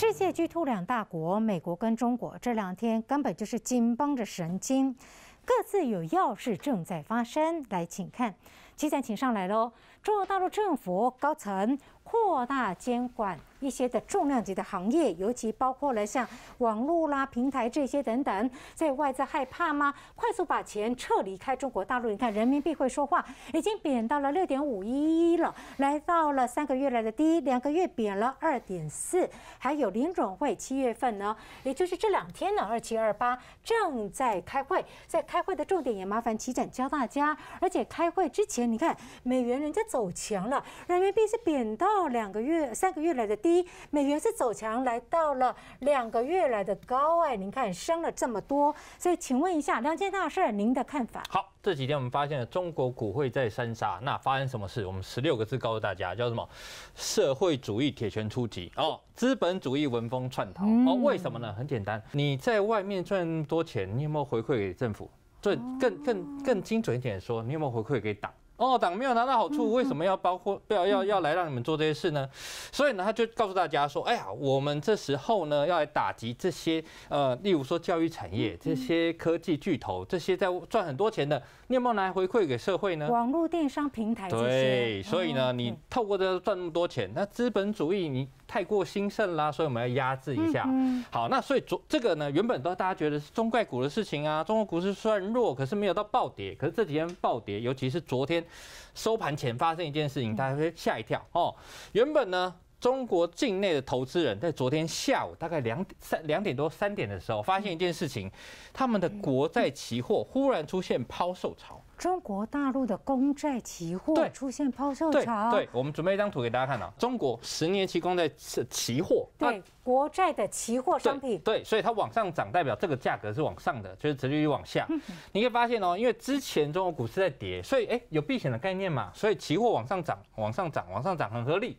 世界巨兔两大国，美国跟中国，这两天根本就是紧绷着神经，各自有要事正在发生。来，请看，记者请上来喽。中国大陆政府高层扩大监管一些的重量级的行业，尤其包括了像网络啦、平台这些等等。所以外资害怕吗？快速把钱撤离开中国大陆。你看人民币会说话，已经贬到了六点五一一了，来到了三个月来的低，两个月贬了二点四。还有林总会七月份呢，也就是这两天呢，二七二八正在开会，在开会的重点也麻烦齐展教大家。而且开会之前，你看美元人家走。走强了，人民币是贬到两个月、三个月来的低，美元是走强来到了两个月来的高。哎，您看升了这么多，所以请问一下梁建大事师您的看法？好，这几天我们发现了中国股会在三杀，那发生什么事？我们十六个字告诉大家，叫什么？社会主义铁拳出击哦，资本主义文风串逃哦。为什么呢？很简单，你在外面赚多钱，你有没有回馈给政府？这更更更精准一点说，你有没有回馈给党？哦，党没有拿到好处，为什么要包括不要要要来让你们做这些事呢？所以呢，他就告诉大家说：“哎呀，我们这时候呢要来打击这些呃，例如说教育产业、这些科技巨头、这些在赚很多钱的，你有们有来回馈给社会呢？网络电商平台这些。对，所以呢，你透过这赚那么多钱，那资本主义你。”太过兴盛啦，所以我们要压制一下。好，那所以昨这个呢，原本都大家觉得是中概股的事情啊，中国股市虽然弱，可是没有到暴跌。可是这几天暴跌，尤其是昨天收盘前发生一件事情，大家吓一跳哦。原本呢，中国境内的投资人，在昨天下午大概两三两点多三点的时候，发现一件事情，他们的国债期货忽然出现抛售潮。中国大陆的公债期货出现抛售潮。对，我们准备一张图给大家看啊。中国十年期公债是期货，对，国债的期货商品。对，所以它往上涨，代表这个价格是往上的，就是折率往下。你可以发现哦，因为之前中国股市在跌，所以哎有避险的概念嘛，所以期货往上涨，往上涨，往上涨很合理。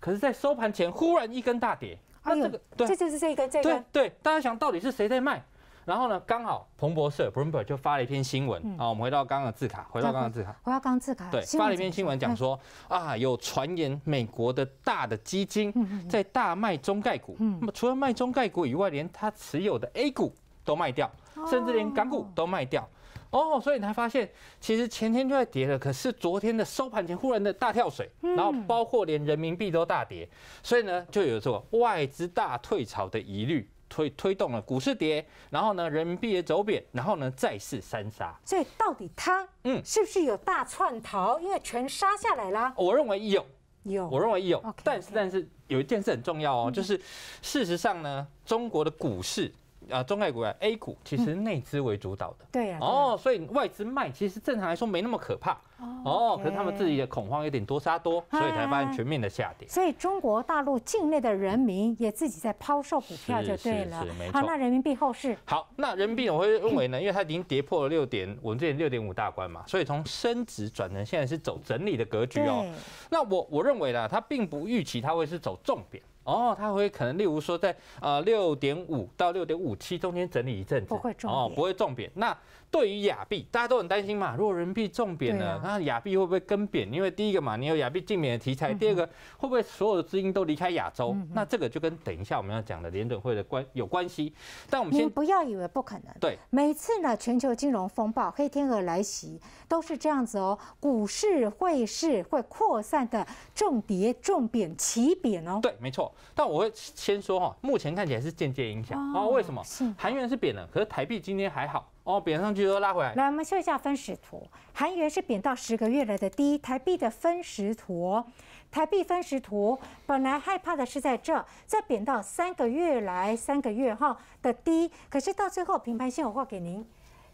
可是，在收盘前忽然一根大跌，那这个，这就是这根这根。对对，大家想到底是谁在卖？然后呢，刚好彭博社 （Bloomberg） 就发了一篇新闻啊。我们回到刚刚的字卡，回到刚刚字卡，回到刚字卡，对，发了一篇新闻讲说啊，有传言美国的大的基金在大卖中概股，那、除了卖中概股以外，连他持有的 A 股都卖掉，甚至连港股都卖掉。哦，所以你才发现其实前天就在跌了，可是昨天的收盘前忽然的大跳水，然后包括连人民币都大跌，所以呢，就有说外资大退潮的疑虑。推推动了股市跌，然后呢，人民币也走贬，然后呢，再次三杀。所以到底它嗯是不是有大串逃？因为全杀下来啦。我认为有，有。我认为有，但是但是有一件事很重要哦，就是事实上呢，中国的股市。啊，中概股啊，A 股其实内资为主导的，对啊，哦，所以外资卖其实正常来说没那么可怕，哦，可是他们自己的恐慌有点多杀多，所以才发现全面的下跌。所以中国大陆境内的人民也自己在抛售股票就对了，好，那人民币后市？好，那人民币我会认为呢，因为它已经跌破了六点，我们这里六点五大关嘛，所以从升值转成现在是走整理的格局哦。那我我认为啦，它并不预期它会是走重点。哦，它会可能，例如说在啊六点五到六点五七中间整理一阵子，不会重，哦不会重贬那。对于亚币，大家都很担心嘛。如果人民币重贬了，那亚币会不会跟贬？因为第一个嘛，你有亚币净贬的题材；第二个，会不会所有的资金都离开亚洲？那这个就跟等一下我们要讲的联准会的关有关系。但我们先不要以为不可能。对，每次呢，全球金融风暴、黑天鹅来袭都是这样子哦。股市、汇市会扩散的重跌、重贬、起贬哦。对，没错。但我会先说哈，目前看起来是间接影响。哦，为什么？是韩元是贬了，可是台币今天还好。哦，贬上去又拉回来。来，我们秀一下分时图，韩元是贬到十个月来的低，台币的分时图，台币分时图本来害怕的是在这，再贬到三个月来三个月哈的低，可是到最后平盘线我画给您，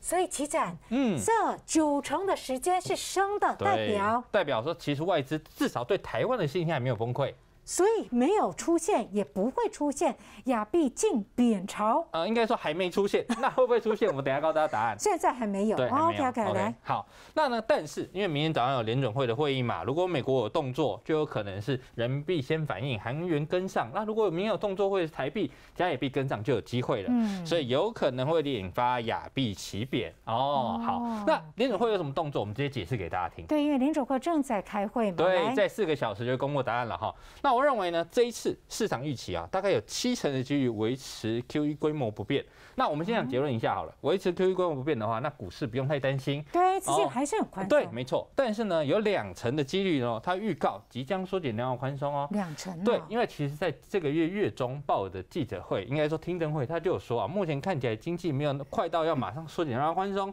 所以其展，嗯，这九成的时间是升的，代表代表说，其实外资至少对台湾的信心还没有崩溃。所以没有出现，也不会出现亚币进贬潮。呃，应该说还没出现。那会不会出现？我们等下告诉大家答案。现在还没有，对，还没有。OK OK 好，那呢？但是因为明天早上有联准会的会议嘛，如果美国有动作，就有可能是人民币先反应，韩元跟上。那如果明天有动作，或者是台币、加也币跟上，就有机会了。所以有可能会引发亚币起贬。哦，好。那联准会有什么动作？我们直接解释给大家听。对，因为联准会正在开会嘛，对，在四个小时就公布答案了哈。那我认为呢，这一次市场预期啊，大概有七成的几率维持 QE 规模不变。那我们先讲结论一下好了，维持 QE 规模不变的话，那股市不用太担心。对，其实还是有宽松。对，没错。但是呢，有两成的几率呢，它预告即将缩减量化宽松哦。两成。对，因为其实在这个月月中报的记者会，应该说听证会，他就有说啊，目前看起来经济没有快到要马上缩减量化宽松。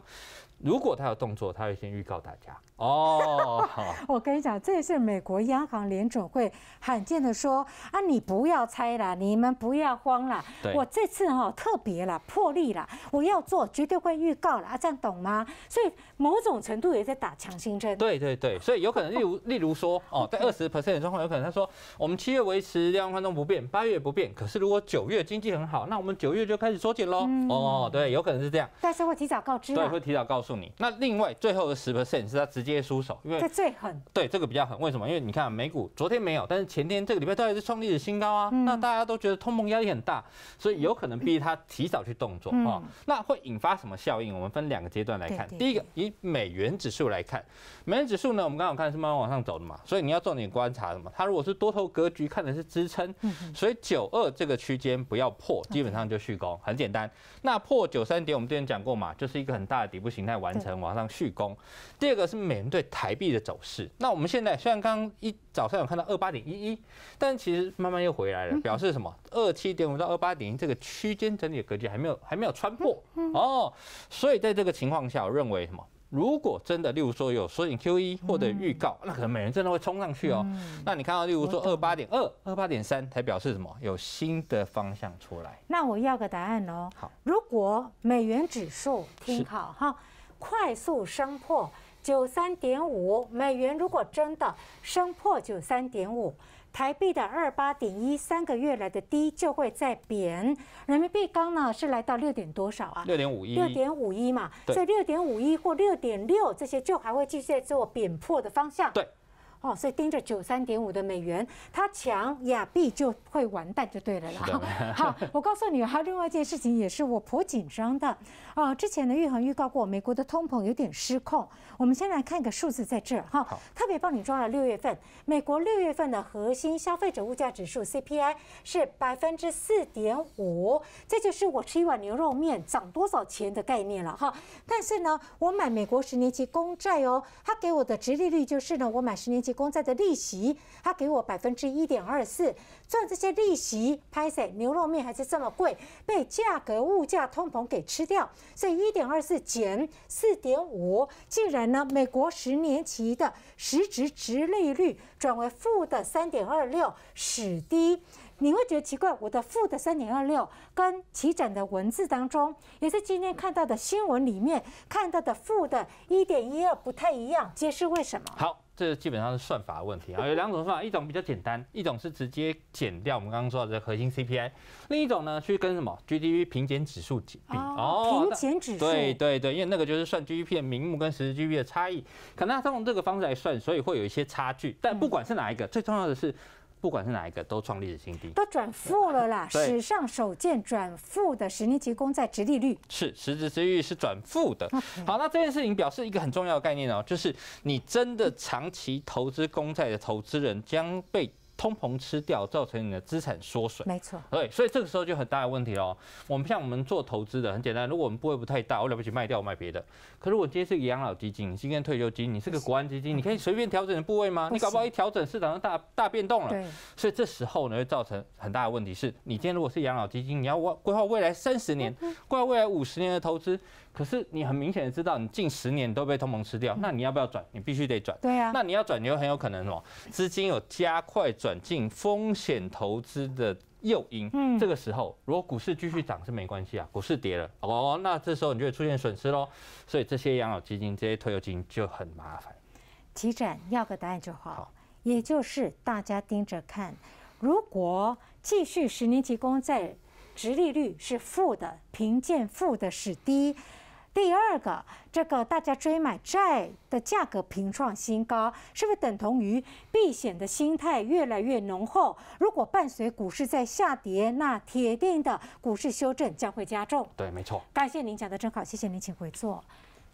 如果他有动作，他会先预告大家。哦，我跟你讲，这是美国央行联总会罕见的说啊，你不要猜啦，你们不要慌啦。我这次哈特别了，破例了，我要做绝对会预告了，啊，这样懂吗？所以某种程度也在打强心针。对对对，所以有可能，例如 例如说哦，在二十 percent 的状况，有可能他说我们七月维持量宽分不变，八月不变，可是如果九月经济很好，那我们九月就开始缩减喽。哦，对，有可能是这样。但是会提早告知。对，会提早告诉你。那另外最后的十 percent 是他直接。接出手，因为这最狠，对这个比较狠，为什么？因为你看美股昨天没有，但是前天这个礼拜到底是创历史新高啊，那大家都觉得通膨压力很大，所以有可能逼他提早去动作啊。那会引发什么效应？我们分两个阶段来看。第一个，以美元指数来看，美元指数呢，我们刚好看是慢慢往上走的嘛，所以你要重点观察什么？它如果是多头格局，看的是支撑，所以九二这个区间不要破，基本上就续攻，很简单。那破九三点，我们之前讲过嘛，就是一个很大的底部形态完成，往上续攻。第二个是美。对台币的走势，那我们现在虽然刚刚一早上有看到二八点一一，但其实慢慢又回来了，表示什么？二七点五到二八点一这个区间整体的格局还没有还没有穿破哦。所以在这个情况下，我认为什么？如果真的，例如说有缩紧 Q 一或者预告，那可能美元真的会冲上去哦。那你看到，例如说二八点二、二八点三，才表示什么？有新的方向出来。那我要个答案哦。好，如果美元指数听好哈，快速升破。九三点五美元，如果真的升破九三点五，台币的二八点一三个月来的低就会再贬。人民币刚呢是来到六点多少啊？六点五一。六点五一嘛，在六点五一或六点六这些，就还会继续做贬破的方向。对。哦，所以盯着九三点五的美元，它强，亚币就会完蛋，就对了啦。好，我告诉你，还有另外一件事情，也是我颇紧张的。哦，之前呢，玉恒预告过，美国的通膨有点失控。我们先来看一个数字，在这儿哈，特别帮你抓了六月份，美国六月份的核心消费者物价指数 CPI 是百分之四点五，这就是我吃一碗牛肉面涨多少钱的概念了哈。但是呢，我买美国十年期公债哦，它给我的直利率就是呢，我买十年期。公债的利息，他给我百分之一点二四赚这些利息。拍谁牛肉面还是这么贵，被价格物价通膨给吃掉。所以一点二四减四点五，竟然呢，美国十年期的实质值利率转为负的三点二六史低。你会觉得奇怪，我的负的三点二六跟其展的文字当中，也是今天看到的新闻里面看到的负的一点一二不太一样，皆是为什么？好。这基本上是算法问题啊，有两种算法，一种比较简单，一种是直接减掉我们刚刚说的这核心 CPI，另一种呢去跟什么 GDP 平减指数比，哦，平减指数，对对对，因为那个就是算 GDP 的名目跟实际 GDP 的差异，可能他用这个方式来算，所以会有一些差距，但不管是哪一个，最重要的是。不管是哪一个，都创历史新低，都转负了啦，史上首见转负的十年期公债值利率，是实质值利率是转负的。好，那这件事情表示一个很重要的概念哦，就是你真的长期投资公债的投资人将被。通膨吃掉，造成你的资产缩水，没错。对，所以这个时候就很大的问题哦。我们像我们做投资的，很简单，如果我们部位不太大，我了不起卖掉，我卖别的。可是我今天是养老基金，今天退休金，你是个国安基金，你可以随便调整的部位吗？你搞不好一调整，市场上大大变动了。对。所以这时候呢，会造成很大的问题，是你今天如果是养老基金，你要规划未来三十年，规划未来五十年的投资。可是你很明显的知道，你近十年都被通膨吃掉，那你要不要转？你必须得转。对啊，那你要转，你就很有可能什么？资金有加快转。进风险投资的诱因，嗯，这个时候如果股市继续涨是没关系啊，股市跌了哦，那这时候你就会出现损失喽。所以这些养老基金、这些退休金就很麻烦。急展要个答案就好，好，也就是大家盯着看，如果继续十年期公债殖利率是负的，平见负的是低。第二个，这个大家追买债的价格平创新高，是不是等同于避险的心态越来越浓厚？如果伴随股市在下跌，那铁定的股市修正将会加重。对，没错。感谢您讲的真好，谢谢您，请回座。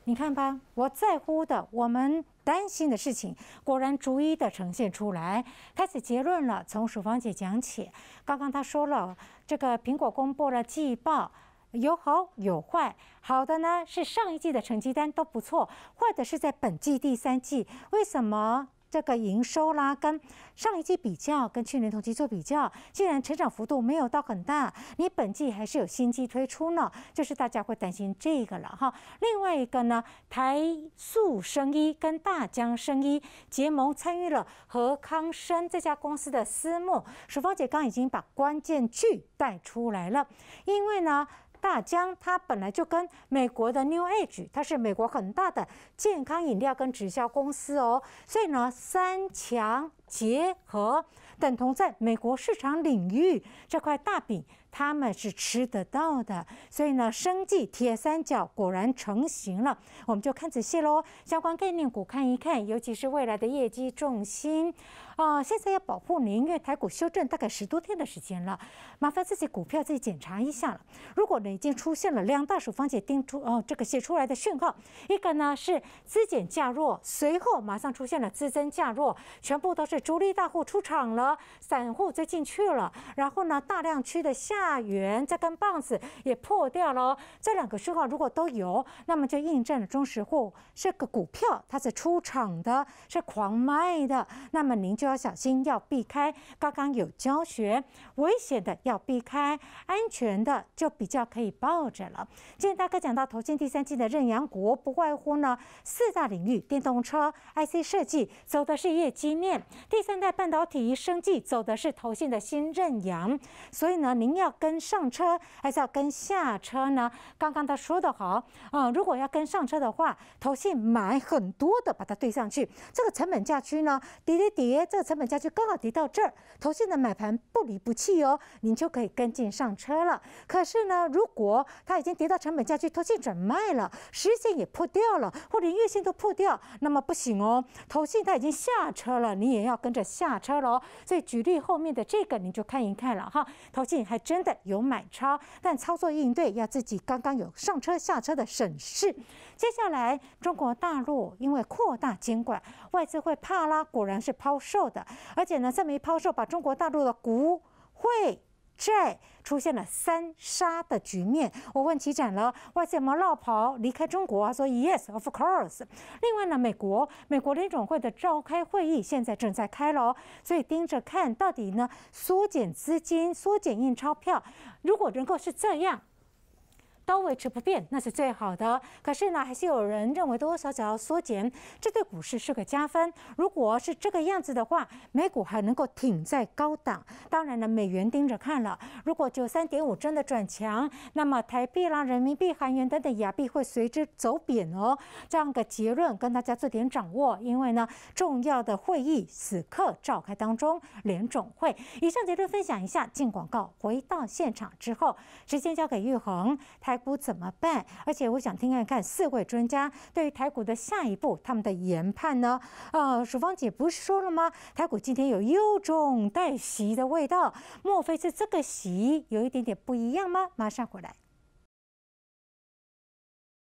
你看吧，我在乎的，我们担心的事情，果然逐一的呈现出来，开始结论了。从舒芳姐讲起，刚刚她说了，这个苹果公布了季报。有好有坏，好的呢是上一季的成绩单都不错，坏的是在本季第三季，为什么这个营收啦跟上一季比较，跟去年同期做比较，竟然成长幅度没有到很大？你本季还是有新机推出呢，就是大家会担心这个了哈。另外一个呢，台塑生医跟大疆生医结盟参与了和康生这家公司的私募，淑芳姐刚已经把关键句带出来了，因为呢。大江它本来就跟美国的 New Age，它是美国很大的健康饮料跟直销公司哦，所以呢，三强。结合等同，在美国市场领域这块大饼，他们是吃得到的。所以呢，生计铁三角果然成型了，我们就看仔细喽。相关概念股看一看，尤其是未来的业绩重心。啊，现在要保护，纽月台股修正大概十多天的时间了，麻烦自己股票自己检查一下了。如果呢，已经出现了两大手方解盯出哦，这个写出来的讯号，一个呢是资减价弱，随后马上出现了资增价弱，全部都是。主力大户出场了，散户追进去了，然后呢，大量区的下缘这跟棒子也破掉了。这两个信号如果都有，那么就印证了中实户这个股票，它是出场的，是狂卖的。那么您就要小心，要避开刚刚有教学危险的要避开，安全的就比较可以抱着了。今天大哥讲到投进第三季的认养股，不外乎呢四大领域：电动车、IC 设计，走的是业绩面。第三代半导体生技走的是投信的新任阳，所以呢，您要跟上车还是要跟下车呢？刚刚他说的好啊，如果要跟上车的话，投信买很多的把它堆上去，这个成本价区呢，跌跌跌，这个成本价区刚好跌到这儿，投信的买盘不离不弃哦，您就可以跟进上车了。可是呢，如果它已经跌到成本价区，投信转卖了，时线也破掉了，或者月线都破掉，那么不行哦，投信它已经下车了，你也要。跟着下车喽，所以举例后面的这个你就看一看了哈。投信还真的有买超，但操作应对要自己刚刚有上车下车的审视。接下来中国大陆因为扩大监管，外资会怕啦，果然是抛售的，而且呢，再一抛售把中国大陆的股汇。债出现了三杀的局面，我问起展了，为什么绕跑离开中国？说 yes of course。另外呢，美国美国联准会的召开会议现在正在开喽，所以盯着看到底呢缩减资金、缩减印钞票，如果能够是这样。都维持不变，那是最好的。可是呢，还是有人认为多多少少要缩减，这对股市是个加分。如果是这个样子的话，美股还能够挺在高档。当然呢，美元盯着看了。如果九三点五真的转强，那么台币、啦、人民币、韩元等等亚币会随之走贬哦。这样的结论跟大家做点掌握。因为呢，重要的会议此刻召开当中，联总会。以上结论分享一下。进广告，回到现场之后，直接交给玉恒台。不怎么办？而且我想听看看四位专家对台股的下一步他们的研判呢？呃，淑芳姐不是说了吗？台股今天有又重带席的味道，莫非是这个席有一点点不一样吗？马上回来。